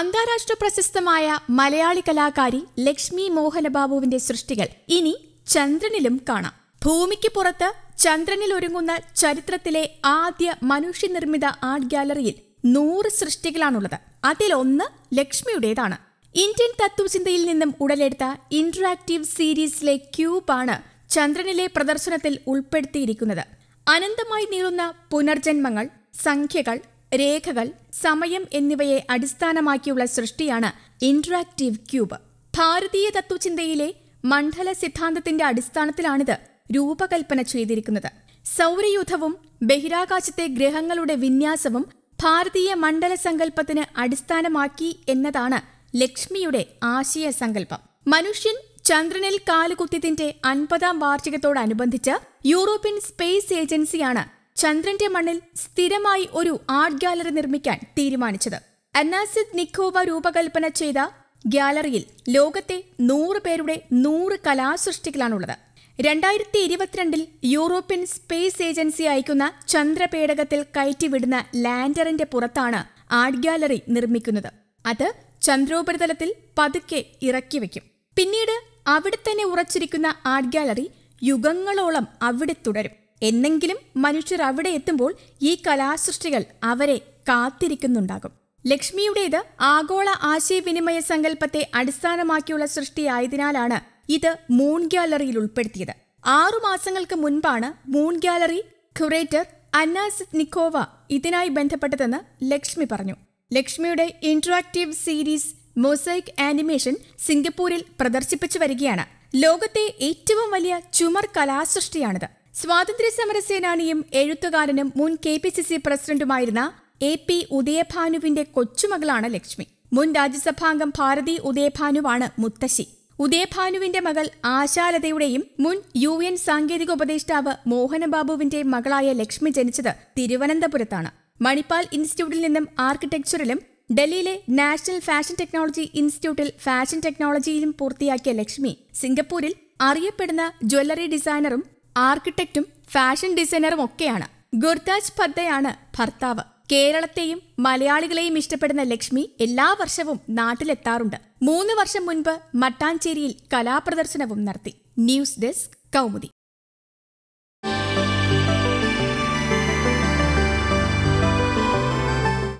അന്താരാഷ്ട്ര പ്രശസ്തമായ മലയാളി കലാകാരി ലക്ഷ്മി മോഹനബാബുവിന്റെ സൃഷ്ടികൾ ഇനി ചന്ദ്രനിലും കാണാം ഭൂമിക്ക് പുറത്ത് ചന്ദ്രനിൽ ഒരുങ്ങുന്ന ചരിത്രത്തിലെ ആദ്യ മനുഷ്യനിർമ്മിത ആർട്ട് ഗാലറിയിൽ നൂറ് സൃഷ്ടികളാണുള്ളത് അതിലൊന്ന് ലക്ഷ്മിയുടേതാണ് ഇന്ത്യൻ തത്വചിന്തയിൽ നിന്നും ഉടലെടുത്ത ഇന്ററാക്റ്റീവ് സീരീസിലെ ക്യൂബാണ് ചന്ദ്രനിലെ പ്രദർശനത്തിൽ ഉൾപ്പെടുത്തിയിരിക്കുന്നത് അനന്തമായി നീളുന്ന പുനർജന്മങ്ങൾ സംഖ്യകൾ രേഖകൾ സമയം എന്നിവയെ അടിസ്ഥാനമാക്കിയുള്ള സൃഷ്ടിയാണ് ഇന്ററാക്റ്റീവ് ക്യൂബ് ഭാരതീയ തത്വചിന്തയിലെ മണ്ഡല സിദ്ധാന്തത്തിന്റെ അടിസ്ഥാനത്തിലാണിത് രൂപകൽപ്പന ചെയ്തിരിക്കുന്നത് സൗരയൂഥവും ബഹിരാകാശത്തെ ഗ്രഹങ്ങളുടെ വിന്യാസവും ഭാരതീയ മണ്ഡല സങ്കല്പത്തിന് അടിസ്ഥാനമാക്കി എന്നതാണ് ലക്ഷ്മിയുടെ ആശയ സങ്കല്പം മനുഷ്യൻ ചന്ദ്രനിൽ കാലുകുത്തിയതിന്റെ അൻപതാം വാർഷികത്തോടനുബന്ധിച്ച് യൂറോപ്യൻ സ്പേസ് ഏജൻസിയാണ് ചന്ദ്രന്റെ മണ്ണിൽ സ്ഥിരമായി ഒരു ആർട്ട് ഗാലറി നിർമ്മിക്കാൻ തീരുമാനിച്ചത് അനാസിദ് നിക്കോവ രൂപകൽപ്പന ചെയ്ത ഗാലറിയിൽ ലോകത്തെ നൂറ് പേരുടെ നൂറ് കലാസൃഷ്ടികളാണുള്ളത് രണ്ടായിരത്തി ഇരുപത്തിരണ്ടിൽ യൂറോപ്യൻ സ്പേസ് ഏജൻസി അയക്കുന്ന ചന്ദ്രപേടകത്തിൽ കയറ്റിവിടുന്ന ലാൻഡറിന്റെ പുറത്താണ് ആർട്ട് ഗാലറി നിർമ്മിക്കുന്നത് അത് ചന്ദ്രോപരിതലത്തിൽ പതുക്കെ ഇറക്കി വയ്ക്കും പിന്നീട് അവിടെ തന്നെ ഉറച്ചിരിക്കുന്ന ആർട്ട് ഗാലറി യുഗങ്ങളോളം അവിടെ തുടരും എന്നെങ്കിലും മനുഷ്യർ അവിടെ എത്തുമ്പോൾ ഈ കലാസൃഷ്ടികൾ അവരെ കാത്തിരിക്കുന്നുണ്ടാകും ലക്ഷ്മിയുടേത് ആഗോള ആശയവിനിമയ സങ്കല്പത്തെ അടിസ്ഥാനമാക്കിയുള്ള സൃഷ്ടിയായതിനാലാണ് ഇത് മൂൺ ഗ്യാലറിയിൽ ഉൾപ്പെടുത്തിയത് ആറു മാസങ്ങൾക്ക് മുൻപാണ് moon gallery curator Annas Nikova ഇതിനായി ബന്ധപ്പെട്ടതെന്ന് ലക്ഷ്മി പറഞ്ഞു ലക്ഷ്മിയുടെ ഇന്ററാക്റ്റീവ് സീരീസ് മൊസൈക് ആനിമേഷൻ സിംഗപ്പൂരിൽ പ്രദർശിപ്പിച്ചു വരികയാണ് ലോകത്തെ ഏറ്റവും വലിയ ചുമർ കലാസൃഷ്ടിയാണിത് സ്വാതന്ത്ര്യ സമര സേനാനിയും എഴുത്തുകാരനും മുൻ കെ പി സി സി പ്രസിഡന്റുമായിരുന്ന എ പി ഉദയഭാനുവിന്റെ കൊച്ചുമകളാണ് ലക്ഷ്മി മുൻ രാജ്യസഭാംഗം ഭാരതി ഉദയഭാനുവാണ് മുത്തശ്ശി ഉദയഭാനുവിന്റെ മകൾ ആശാലതയുടെയും മുൻ യു എൻ സാങ്കേതിക ഉപദേഷ്ടാവ് മോഹനബാബുവിന്റെയും മകളായ ലക്ഷ്മി ജനിച്ചത് തിരുവനന്തപുരത്താണ് മണിപ്പാൽ ഇൻസ്റ്റിറ്റ്യൂട്ടിൽ നിന്നും ആർക്കിടെക്ചറിലും ഡൽഹിയിലെ നാഷണൽ ഫാഷൻ ടെക്നോളജി ഇൻസ്റ്റിറ്റ്യൂട്ടിൽ ഫാഷൻ ടെക്നോളജിയിലും പൂർത്തിയാക്കിയ ലക്ഷ്മി സിംഗപ്പൂരിൽ അറിയപ്പെടുന്ന ജ്വല്ലറി ഡിസൈനറും ആർക്കിടെക്റ്റും ഫാഷൻ ഡിസൈനറും ഒക്കെയാണ് ഗുർദാജ് പദ്ധയാണ് ഭർത്താവ് കേരളത്തെയും മലയാളികളെയും ഇഷ്ടപ്പെടുന്ന ലക്ഷ്മി എല്ലാ വർഷവും നാട്ടിലെത്താറുണ്ട് മൂന്ന് വർഷം മുൻപ് മട്ടാഞ്ചേരിയിൽ കലാപ്രദർശനവും നടത്തി ന്യൂസ് ഡെസ്ക് കൗമുദി